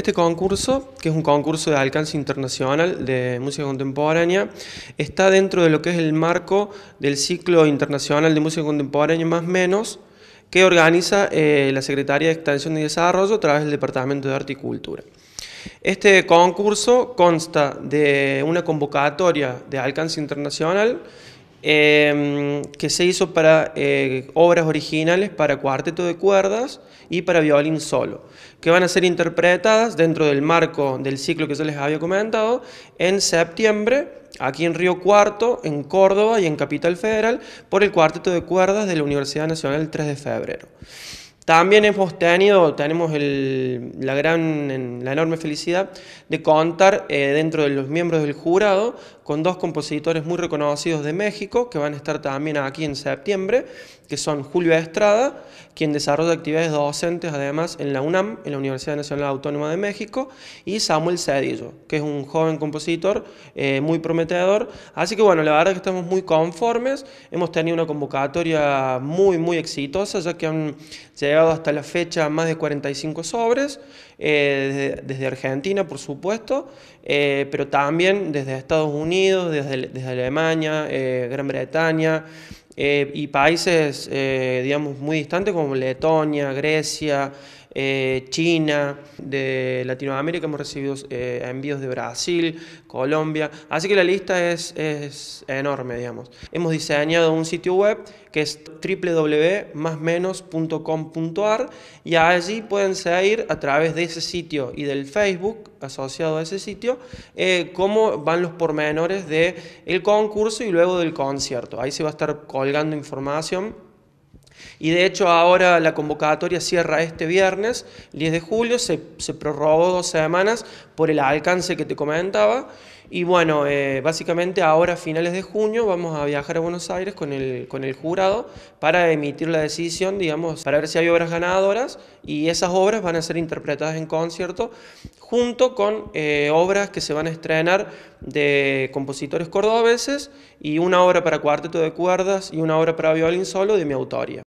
Este concurso, que es un concurso de alcance internacional de música contemporánea, está dentro de lo que es el marco del ciclo internacional de música contemporánea más menos, que organiza eh, la Secretaría de Extensión y Desarrollo a través del Departamento de Arte y Cultura. Este concurso consta de una convocatoria de alcance internacional Em, que se hizo para eh, obras originales para cuarteto de cuerdas y para violín solo, que van a ser interpretadas dentro del marco del ciclo que yo les había comentado en septiembre, aquí en Río Cuarto, en Córdoba y en Capital Federal, por el cuarteto de cuerdas de la Universidad Nacional el 3 de febrero. También hemos tenido, tenemos la gran, la enorme felicidad de contar eh, dentro de los miembros del jurado con dos compositores muy reconocidos de México que van a estar también aquí en septiembre, que son Julio Estrada, quien desarrolla actividades docentes además en la UNAM, en la Universidad Nacional Autónoma de México, y Samuel Cedillo, que es un joven compositor eh, muy prometedor. Así que bueno, la verdad es que estamos muy conformes, hemos tenido una convocatoria muy, muy exitosa, ya que han llegado hasta la fecha más de 45 sobres, eh, desde, Argentina, por supuesto, eh, pero también desde Estados Unidos, desde, Alemania, eh, Gran Bretaña y países, digamos, muy distantes como Letonia, Grecia. Eh, China, de Latinoamérica hemos recibido eh, envíos de Brasil, Colombia, así que la lista es, enorme, digamos. Hemos diseñado un sitio web que es www.másmenos.com.ar y allí pueden seguir a través de ese sitio y del Facebook asociado a ese sitio eh, cómo van los pormenores del el concurso y luego del concierto. Ahí se va a estar colgando información y de hecho ahora la convocatoria cierra este viernes, 10 de julio, se, prorrogó dos semanas por el alcance que te comentaba. Y bueno, eh, básicamente ahora a finales de junio vamos a viajar a Buenos Aires con el, jurado para emitir la decisión, digamos, para ver si hay obras ganadoras y esas obras van a ser interpretadas en concierto junto con eh, obras que se van a estrenar de compositores cordobeses y una obra para cuarteto de cuerdas y una obra para violín solo de mi autoría.